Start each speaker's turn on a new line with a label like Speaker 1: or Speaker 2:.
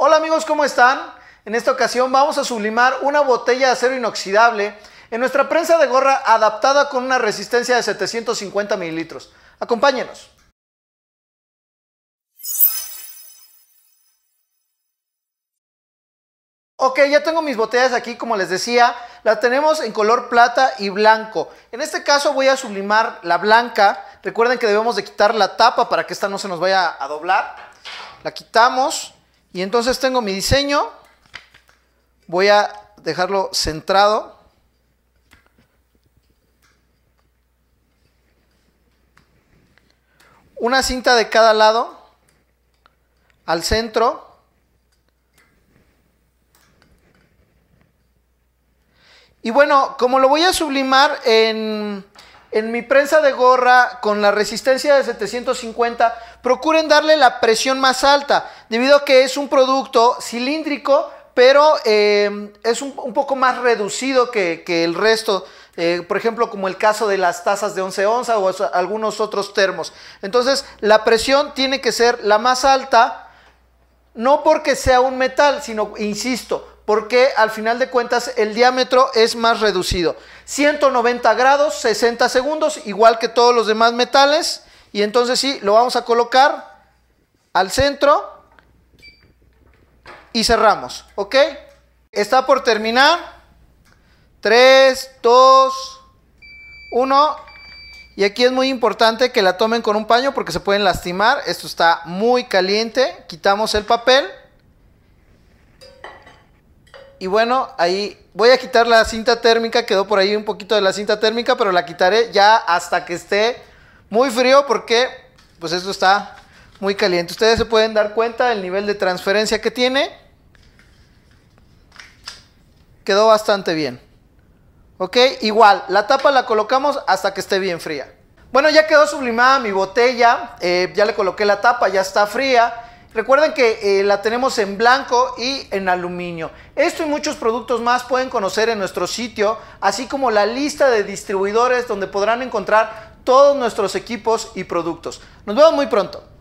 Speaker 1: Hola amigos, ¿cómo están? En esta ocasión vamos a sublimar una botella de acero inoxidable en nuestra prensa de gorra adaptada con una resistencia de 750 mililitros. Acompáñenos. Ok, ya tengo mis botellas aquí, como les decía, la tenemos en color plata y blanco. En este caso voy a sublimar la blanca. Recuerden que debemos de quitar la tapa para que esta no se nos vaya a doblar. La quitamos y entonces tengo mi diseño, voy a dejarlo centrado. Una cinta de cada lado al centro. Y bueno, como lo voy a sublimar en en mi prensa de gorra con la resistencia de 750, procuren darle la presión más alta, debido a que es un producto cilíndrico, pero eh, es un, poco más reducido que, el resto. Eh, por ejemplo, como el caso de las tazas de 11 onzas o algunos otros termos. Entonces, la presión tiene que ser la más alta, no porque sea un metal, sino, insisto, porque al final de cuentas el diámetro es más reducido. 190 grados, 60 segundos, igual que todos los demás metales. Y entonces sí, lo vamos a colocar al centro y cerramos, ¿ok? Está por terminar. 3, 2, 1. Y aquí es muy importante que la tomen con un paño porque se pueden lastimar. Esto está muy caliente. Quitamos el papel. Y bueno, ahí voy a quitar la cinta térmica, quedó por ahí un poquito de la cinta térmica, pero la quitaré ya hasta que esté muy frío porque pues esto está muy caliente. Ustedes se pueden dar cuenta del nivel de transferencia que tiene. Quedó bastante bien. Ok, igual, la tapa la colocamos hasta que esté bien fría. Bueno, ya quedó sublimada mi botella, eh, ya le coloqué la tapa, ya está fría. Recuerden que eh, la tenemos en blanco y en aluminio. Esto y muchos productos más pueden conocer en nuestro sitio, así como la lista de distribuidores donde podrán encontrar todos nuestros equipos y productos. Nos vemos muy pronto.